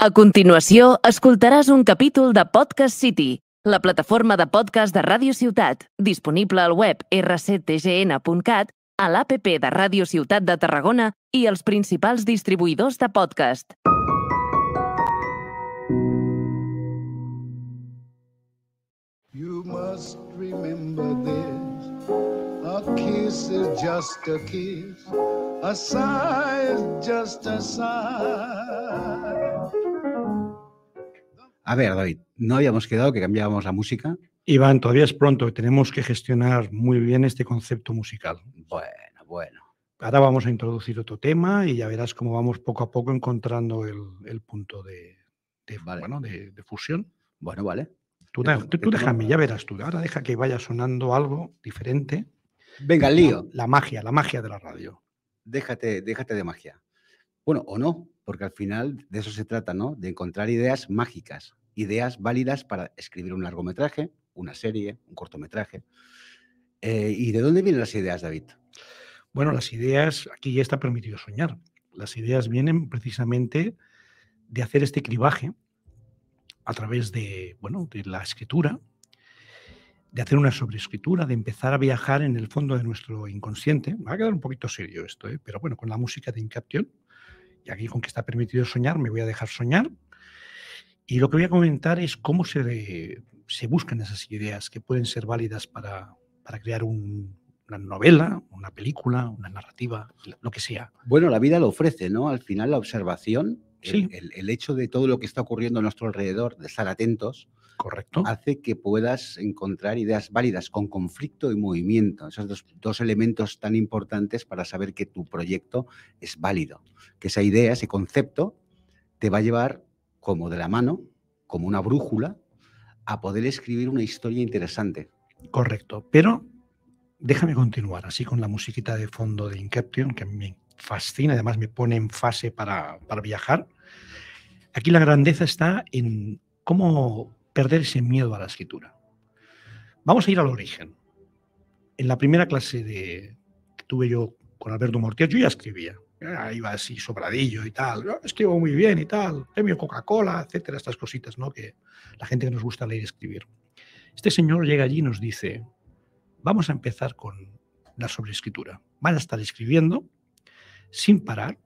A continuació, escoltaràs un capítol de Podcast City, la plataforma de podcast de Ràdio Ciutat, disponible al web rctgn.cat, a l'APP de Ràdio Ciutat de Tarragona i els principals distribuïdors de podcast. You must remember this A kiss is just a kiss A sigh is just a sigh A ver, David, no habíamos quedado que cambiábamos la música. Iván, todavía es pronto, tenemos que gestionar muy bien este concepto musical. Bueno, bueno. Ahora vamos a introducir otro tema y ya verás cómo vamos poco a poco encontrando el, punto de, de, fusión. Bueno, vale. Tú, este déjame, ya verás tú. Ahora deja que vaya sonando algo diferente. Venga, el lío. La, la, magia, la magia de la radio. Déjate, déjate de magia. Bueno, o no, porque al final de eso se trata, ¿no? De encontrar ideas mágicas ideas válidas para escribir un largometraje, una serie, un cortometraje. Eh, ¿Y de dónde vienen las ideas, David? Bueno, las ideas, aquí ya está permitido soñar. Las ideas vienen precisamente de hacer este cribaje a través de, bueno, de la escritura, de hacer una sobreescritura, de empezar a viajar en el fondo de nuestro inconsciente. va a quedar un poquito serio esto, ¿eh? pero bueno, con la música de Incaption, y aquí con que está permitido soñar, me voy a dejar soñar y lo que voy a comentar es cómo se, se buscan esas ideas que pueden ser válidas para, para crear una novela, una película, una narrativa, lo que sea. Bueno, la vida lo ofrece, ¿no? Al final la observación, el, hecho de todo lo que está ocurriendo a nuestro alrededor, de estar atentos, Correcto. hace que puedas encontrar ideas válidas con conflicto y movimiento. Esos dos, elementos tan importantes para saber que tu proyecto es válido, que esa idea, ese concepto, te va a llevar como de la mano, como una brújula, a poder escribir una historia interesante. Correcto, pero déjame continuar así con la musiquita de fondo de Inception, que a mí me fascina, además me pone en fase para, para viajar. Aquí la grandeza está en cómo perder ese miedo a la escritura. Vamos a ir al origen. En la primera clase de, que tuve yo con Alberto Mortier, yo ya escribía, ahí va así sobradillo y tal, escribo muy bien y tal, premio Coca-Cola, etcétera, estas cositas, ¿no? Que la gente que nos gusta leer y escribir. Este señor llega allí y nos dice, vamos a empezar con la sobreescritura. Van a estar escribiendo sin parar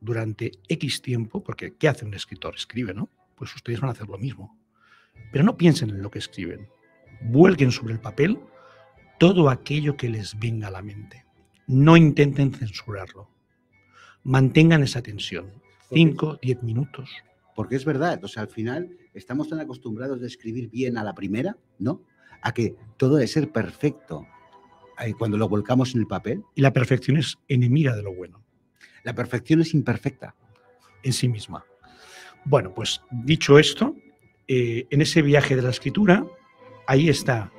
durante X tiempo, porque ¿qué hace un escritor? Escribe, ¿no? Pues ustedes van a hacer lo mismo. Pero no piensen en lo que escriben. Vuelquen sobre el papel todo aquello que les venga a la mente. No intenten censurarlo mantengan esa tensión. ...cinco, diez minutos. Porque es verdad, o sea, al final estamos tan acostumbrados de escribir bien a la primera, ¿no? A que todo debe ser perfecto eh, cuando lo volcamos en el papel. Y la perfección es enemiga de lo bueno. La perfección es imperfecta. En sí misma. Bueno, pues dicho esto, eh, en ese viaje de la escritura, ahí están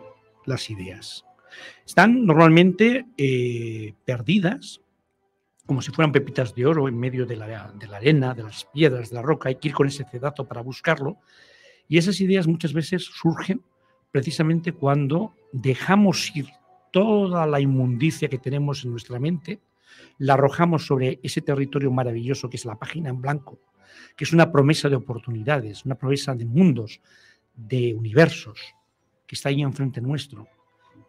las ideas. Están normalmente eh, perdidas como si fueran pepitas de oro en medio de la, arena, de las piedras, de la roca, hay que ir con ese cedazo para buscarlo. Y esas ideas muchas veces surgen precisamente cuando dejamos ir toda la inmundicia que tenemos en nuestra mente, la arrojamos sobre ese territorio maravilloso que es la página en blanco, que es una promesa de oportunidades, una promesa de mundos, de universos, que está ahí enfrente nuestro,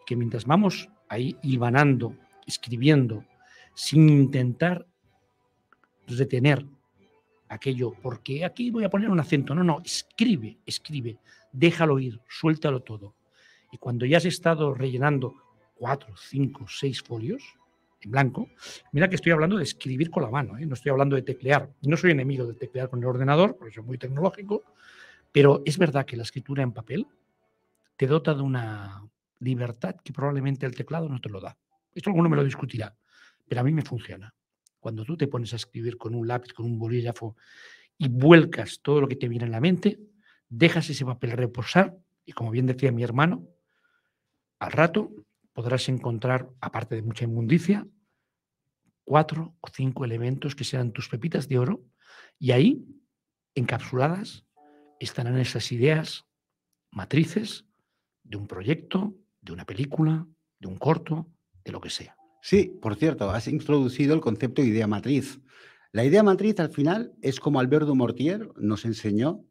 que mientras vamos ahí ibanando, escribiendo, sin intentar retener aquello, porque aquí voy a poner un acento, no, no, escribe, escribe, déjalo ir, suéltalo todo. Y cuando ya has estado rellenando cuatro, cinco, seis folios en blanco, mira que estoy hablando de escribir con la mano, ¿eh? no estoy hablando de teclear, no soy enemigo de teclear con el ordenador, porque soy muy tecnológico, pero es verdad que la escritura en papel te dota de una libertad que probablemente el teclado no te lo da. Esto alguno me lo discutirá. Pero a mí me funciona. Cuando tú te pones a escribir con un lápiz, con un bolígrafo y vuelcas todo lo que te viene en la mente, dejas ese papel reposar y como bien decía mi hermano, al rato podrás encontrar, aparte de mucha inmundicia, cuatro o cinco elementos que serán tus pepitas de oro y ahí, encapsuladas, estarán esas ideas matrices de un proyecto, de una película, de un corto, de lo que sea. Sí, por cierto, has introducido el concepto de idea matriz. La idea matriz al final es como Alberto Mortier nos enseñó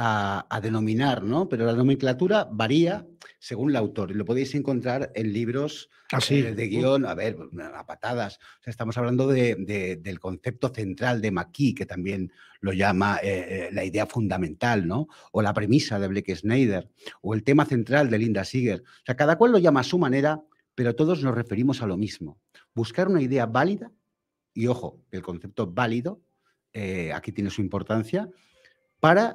a, denominar, ¿no? Pero la nomenclatura varía según el autor lo podéis encontrar en libros ah, eh, de guión, a ver, a patadas. O sea, estamos hablando del concepto central de Maquis, que también lo llama eh, eh, la idea fundamental, ¿no? O la premisa de Blake Snyder, o el tema central de Linda Siger. O sea, cada cual lo llama a su manera pero todos nos referimos a lo mismo. Buscar una idea válida, y ojo, el concepto válido, eh, aquí tiene su importancia, para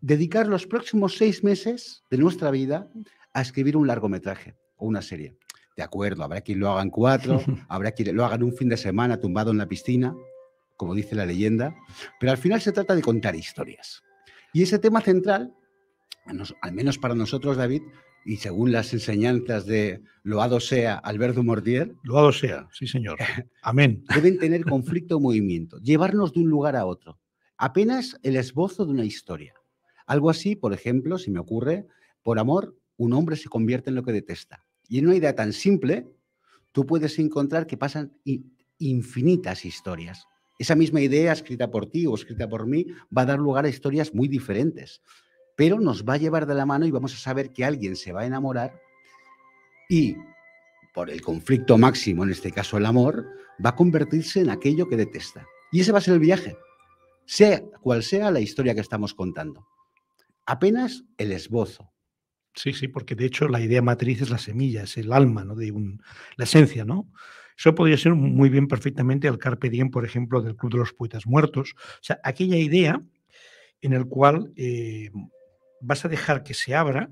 dedicar los próximos seis meses de nuestra vida a escribir un largometraje o una serie. De acuerdo, habrá quien lo haga en cuatro, habrá quien lo haga en un fin de semana tumbado en la piscina, como dice la leyenda, pero al final se trata de contar historias. Y ese tema central, al menos para nosotros, David, y según las enseñanzas de Loado sea Alberto Mordier, Loado sea, sí señor. Amén. Deben tener conflicto o movimiento, llevarnos de un lugar a otro. Apenas el esbozo de una historia. Algo así, por ejemplo, si me ocurre, por amor, un hombre se convierte en lo que detesta. Y en una idea tan simple, tú puedes encontrar que pasan infinitas historias. Esa misma idea escrita por ti o escrita por mí va a dar lugar a historias muy diferentes pero nos va a llevar de la mano y vamos a saber que alguien se va a enamorar y por el conflicto máximo, en este caso el amor, va a convertirse en aquello que detesta. Y ese va a ser el viaje, sea cual sea la historia que estamos contando. Apenas el esbozo. Sí, sí, porque de hecho la idea matriz es la semilla, es el alma, ¿no? De la esencia, ¿no? Eso podría ser muy bien perfectamente el Carpedien, por ejemplo, del Club de los Poetas Muertos. O sea, aquella idea en el cual eh, vas a dejar que se abra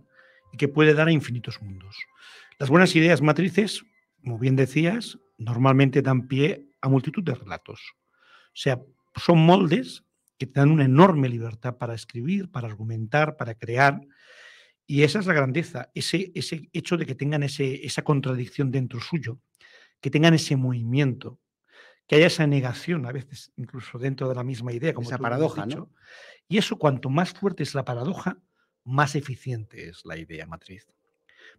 y que puede dar a infinitos mundos. Las buenas ideas matrices, como bien decías, normalmente dan pie a multitud de relatos. O sea, son moldes que te dan una enorme libertad para escribir, para argumentar, para crear. Y esa es la grandeza, ese, ese hecho de que tengan ese, esa contradicción dentro suyo, que tengan ese movimiento, que haya esa negación a veces incluso dentro de la misma idea, como esa paradoja, ¿no? Y eso cuanto más fuerte es la paradoja, más eficiente es la idea matriz.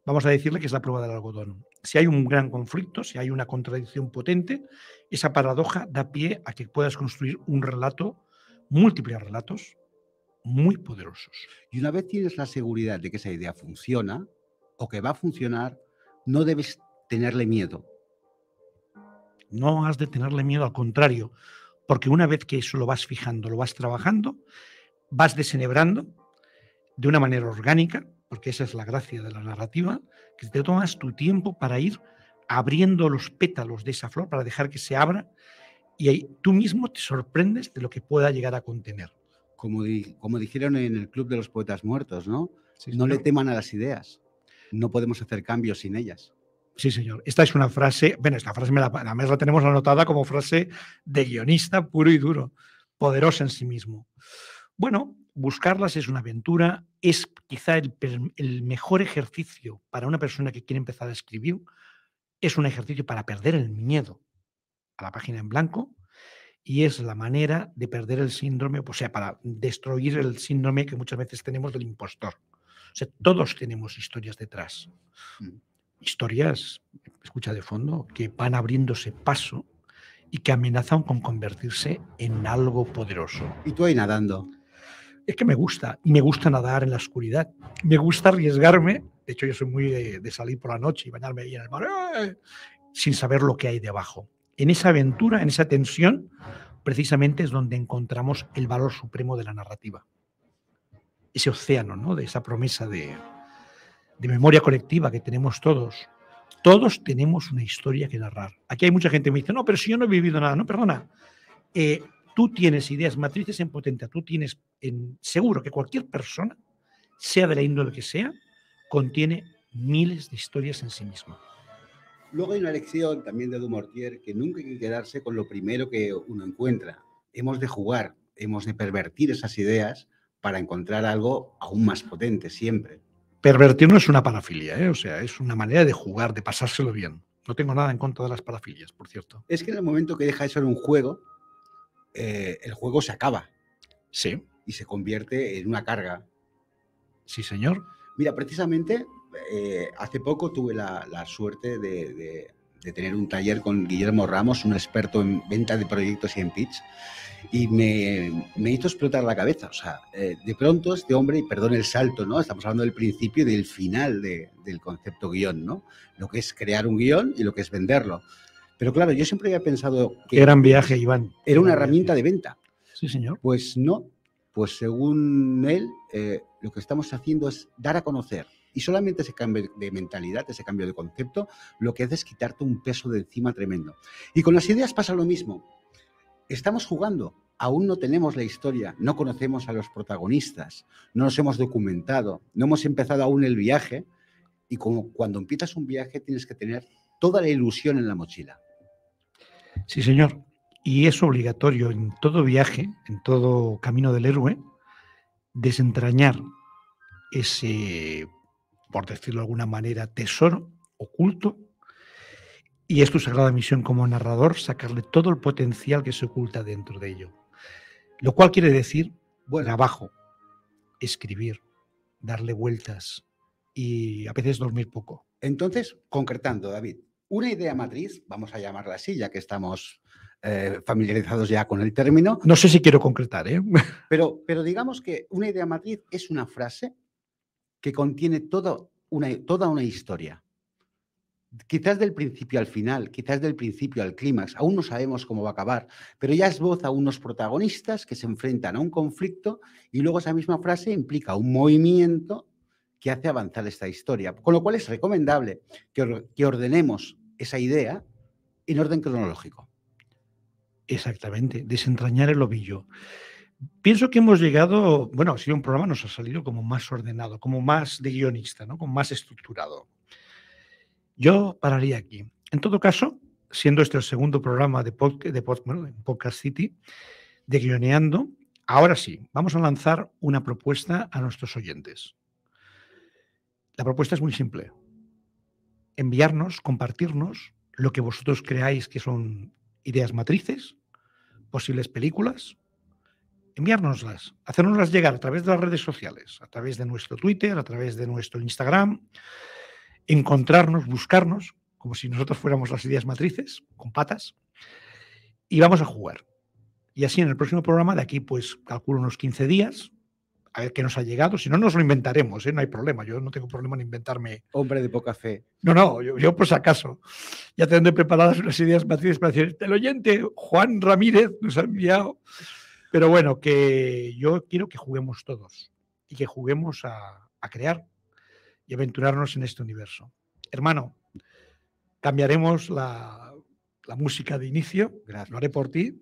Vamos a decirle que es la prueba del algodón. Si hay un gran conflicto, si hay una contradicción potente, esa paradoja da pie a que puedas construir un relato, múltiples relatos, muy poderosos. Y una vez tienes la seguridad de que esa idea funciona o que va a funcionar, no debes tenerle miedo. No has de tenerle miedo, al contrario, porque una vez que eso lo vas fijando, lo vas trabajando, vas desenebrando de una manera orgánica, porque esa es la gracia de la narrativa, que te tomas tu tiempo para ir abriendo los pétalos de esa flor, para dejar que se abra, y ahí tú mismo te sorprendes de lo que pueda llegar a contener. Como, como dijeron en el Club de los Poetas Muertos, ¿no? no le teman a las ideas, no podemos hacer cambios sin ellas. Sí, señor. Esta es una frase, bueno, esta frase me la, la, la tenemos anotada como frase de guionista puro y duro, poderosa en sí mismo. Bueno, buscarlas es una aventura, es quizá el, mejor ejercicio para una persona que quiere empezar a escribir, es un ejercicio para perder el miedo a la página en blanco y es la manera de perder el síndrome, o sea, para destruir el síndrome que muchas veces tenemos del impostor. sea, todos tenemos historias detrás. Mm. Historias, escucha de fondo, que van abriéndose paso y que amenazan con convertirse en algo poderoso. Y tú ahí nadando es que me gusta, y me gusta nadar en la oscuridad, me gusta arriesgarme, de hecho yo soy muy de, salir por la noche y bañarme ahí en el mar, sin saber lo que hay debajo. En esa aventura, en esa tensión, precisamente es donde encontramos el valor supremo de la narrativa. Ese océano, ¿no? De esa promesa de, de memoria colectiva que tenemos todos. Todos tenemos una historia que narrar. Aquí hay mucha gente que me dice, no, pero si yo no he vivido nada. No, perdona. Eh, tú tienes ideas matrices en potencia, tú tienes en, seguro que cualquier persona, sea de la índole que sea, contiene miles de historias en sí misma. Luego hay una lección también de Dumortier que nunca hay que quedarse con lo primero que uno encuentra. Hemos de jugar, hemos de pervertir esas ideas para encontrar algo aún más potente siempre. Pervertir no es una parafilia, ¿eh? o sea, es una manera de jugar, de pasárselo bien. No tengo nada en contra de las parafilias, por cierto. Es que en el momento que deja eso en un juego, eh, el juego se acaba. Sí. Y se convierte en una carga. Sí, señor. Mira, precisamente eh, hace poco tuve la, suerte de, tener un taller con Guillermo Ramos, un experto en venta de proyectos y en pitch, y me, hizo explotar la cabeza. O sea, eh, de pronto este hombre, y perdón el salto, ¿no? Estamos hablando del principio y del final del concepto guión, ¿no? Lo que es crear un guión y lo que es venderlo. Pero claro, yo siempre había pensado que... Eran viaje, Iván. Era una herramienta de venta. Sí, señor. Pues no, pues según él, eh, lo que estamos haciendo es dar a conocer. Y solamente ese cambio de mentalidad, ese cambio de concepto, lo que hace es quitarte un peso de encima tremendo. Y con las ideas pasa lo mismo. Estamos jugando, aún no tenemos la historia, no conocemos a los protagonistas, no nos hemos documentado, no hemos empezado aún el viaje. Y como cuando empiezas un viaje tienes que tener toda la ilusión en la mochila. Sí, señor. Y es obligatorio en todo viaje, en todo camino del héroe, desentrañar ese, por decirlo de alguna manera, tesoro oculto. Y es tu sagrada misión como narrador sacarle todo el potencial que se oculta dentro de ello. Lo cual quiere decir bueno. trabajo, escribir, darle vueltas y a veces dormir poco. Entonces, concretando, David, una idea matriz, vamos a llamarla así, ya que estamos eh, familiarizados ya con el término. No sé si quiero concretar, ¿eh? Pero, pero digamos que una idea matriz es una frase que contiene toda una, historia. Quizás del principio al final, quizás del principio al clímax, aún no sabemos cómo va a acabar, pero ya es voz a unos protagonistas que se enfrentan a un conflicto y luego esa misma frase implica un movimiento que hace avanzar esta historia. Con lo cual es recomendable que, ordenemos esa idea en orden cronológico. Exactamente, desentrañar el ovillo. Pienso que hemos llegado, bueno, ha sido un programa, nos ha salido como más ordenado, como más de guionista, ¿no? como más estructurado. Yo pararía aquí. En todo caso, siendo este el segundo programa de, Podcast City, de Guioneando, ahora sí, vamos a lanzar una propuesta a nuestros oyentes. La propuesta es muy simple. Enviarnos, compartirnos lo que vosotros creáis que son ideas matrices, posibles películas, enviárnoslas, hacernoslas llegar a través de las redes sociales, a través de nuestro Twitter, a través de nuestro Instagram, encontrarnos, buscarnos, como si nosotros fuéramos las ideas matrices, con patas, y vamos a jugar. Y así en el próximo programa, de aquí pues calculo unos 15 días, a ver nos ha llegado. Si no, nos lo inventaremos, ¿eh? no hay problema. Yo no tengo problema en inventarme. Hombre de poca fe. No, no, yo, por si acaso. Ya tendré preparadas unas ideas matrices para decir, el oyente Juan Ramírez nos ha enviado. Pero bueno, que yo quiero que juguemos todos y que juguemos a, crear y aventurarnos en este universo. Hermano, cambiaremos la, música de inicio. Gracias. Lo haré por ti.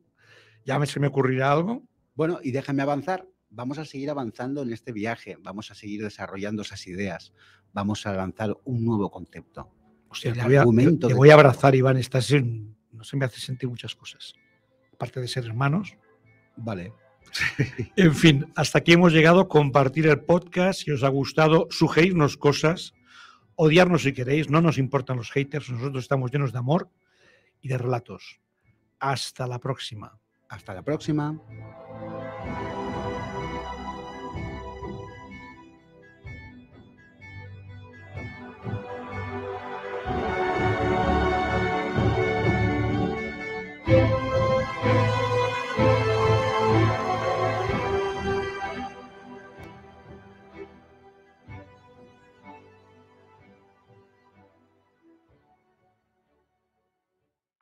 Ya se me ocurrirá algo. Bueno, y déjame avanzar vamos a seguir avanzando en este viaje, vamos a seguir desarrollando esas ideas, vamos a lanzar un nuevo concepto. te, voy a, voy a abrazar, Iván, estás en, no se me hace sentir muchas cosas, aparte de ser hermanos. Vale. en fin, hasta aquí hemos llegado. Compartir el podcast, si os ha gustado, sugerirnos cosas, odiarnos si queréis, no nos importan los haters, nosotros estamos llenos de amor y de relatos. Hasta la próxima. Hasta la próxima.